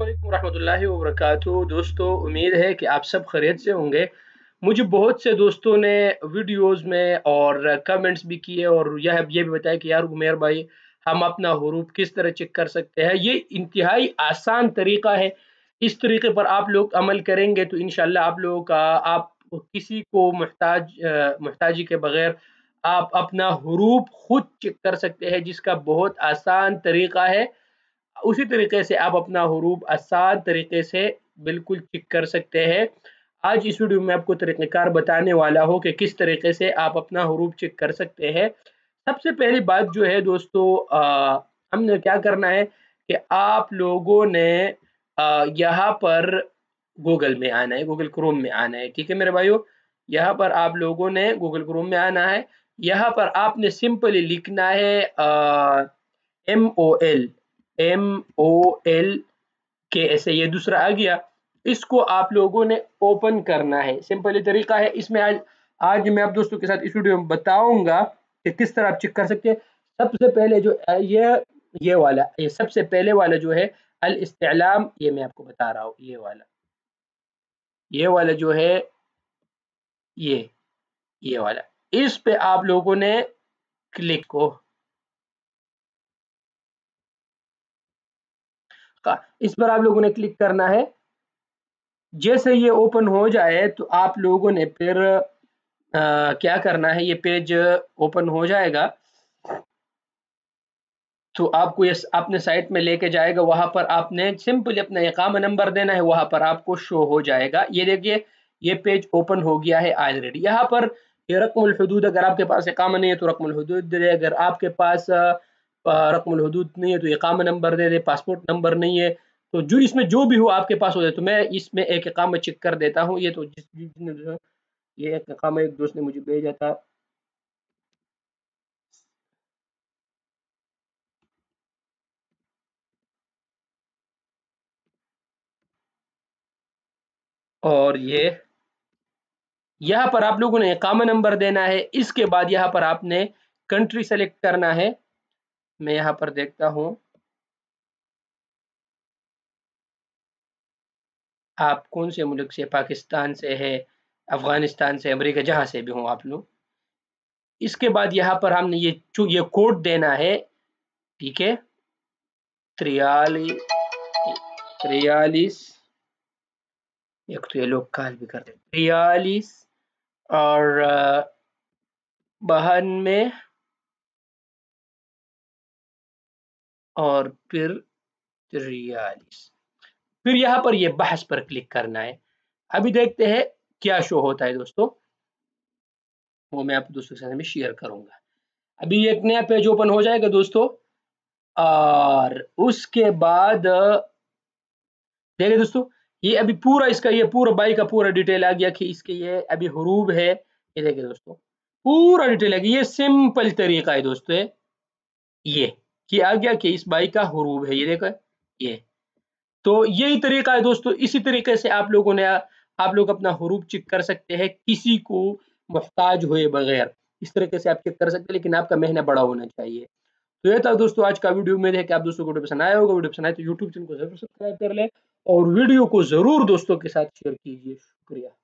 वरहमल वरक दोस्तों उम्मीद है कि आप सब खरीद से होंगे मुझे बहुत से दोस्तों ने वीडियोस में और कमेंट्स भी किए और यह ये भी बताया कि यार उमेर भाई हम अपना हरूप किस तरह चेक कर सकते हैं ये इंतहाई आसान तरीका है इस तरीके पर आप लोग अमल करेंगे तो इन आप लोगों का आप किसी को महताज महताजी के बगैर आप अपना हरूप खुद चेक कर सकते हैं जिसका बहुत आसान तरीका है उसी तरीके से आप अपना हरूब आसान तरीके से बिल्कुल चिक कर सकते हैं आज इस वीडियो में आपको तरीक़ार बताने वाला हो कि किस तरीके से आप अपना हरूब चेक कर सकते हैं सबसे पहली बात जो है दोस्तों आ, हमने क्या करना है कि आप लोगों ने यहाँ पर गूगल में आना है गूगल क्रोम में आना है ठीक है मेरे भाइयों यहाँ पर आप लोगों ने गूगल क्रोम में आना है यहाँ पर आपने सिंपली लिखना है M O L M O L के ऐसे ये दूसरा आ गया इसको आप लोगों ने ओपन करना है सिंपल ये तरीका है इसमें आज आज मैं आप दोस्तों के साथ इस वीडियो में बताऊंगा कि किस तरह आप चेक कर सकते हैं सबसे पहले जो ये ये वाला ये सबसे पहले वाला जो है अल इस्तेलाम ये मैं आपको बता रहा हूँ ये वाला ये वाला जो है ये ये वाला इस पे आप लोगों ने क्लिक को का इस पर आप लोगों ने क्लिक करना है जैसे ये ओपन हो जाए तो आप लोगों ने फिर आ, क्या करना है ये पेज ओपन हो जाएगा तो आपको ये अपने साइट में लेके जाएगा वहां पर आपने सिंपली अपना एकाम नंबर देना है वहां पर आपको शो हो जाएगा ये देखिए ये पेज ओपन हो गया है ऑलरेडी यहाँ पर ये रकम अगर आपके पास एकाम नहीं है तो रकम अगर आपके पास आ, रकम हदूद नहीं है तो इकामा नंबर दे दे पासपोर्ट नंबर नहीं है तो जो इसमें जो भी हो आपके पास हो जाए तो मैं इसमें एक इकामा चेक कर देता हूँ ये तो जिस जिसने ये एक इकामा एक दोस्त ने मुझे भेजा था और ये यहाँ पर आप लोगों ने कामा नंबर देना है इसके बाद यहाँ पर आपने कंट्री सेलेक्ट करना है मैं यहाँ पर देखता हूँ आप कौन से मुल्क से पाकिस्तान से है अफ़गानिस्तान से अमेरिका जहाँ से भी हों आप लोग इसके बाद यहाँ पर हमने ये ये कोड देना है ठीक है त्रियालीस त्रियालीस एक तो ये लोग काल भी करते त्रियालीस और बहन में और फिर रियालिस फिर यहां पर यह बहस पर क्लिक करना है अभी देखते हैं क्या शो होता है दोस्तों वो मैं आप दोस्तों के साथ में शेयर करूंगा अभी एक नया पेज ओपन हो जाएगा दोस्तों और उसके बाद देखिए दोस्तों ये अभी पूरा इसका ये पूरा बाई का पूरा डिटेल आ गया कि इसके ये अभी हरूब है ये देखिए दोस्तों पूरा डिटेल आ गया ये सिंपल तरीका है दोस्तों ये आ गया कि इस बाई का हरूब है ये देखो ये तो यही तरीका है दोस्तों इसी तरीके से आप लोगों ने आप लोग अपना हरूब चेक कर सकते हैं किसी को मोहताज हुए बगैर इस तरीके से आप चेक कर सकते हैं लेकिन आपका मेहनत बड़ा होना चाहिए तो ये था दोस्तों आज का वीडियो में देखिए आप दोस्तों को वीडियो पसंद आया होगा वीडियो पसंद आए तो यूट्यूब चैनल को जरूर सब्सक्राइब कर लें और वीडियो को जरूर दोस्तों के साथ शेयर कीजिए शुक्रिया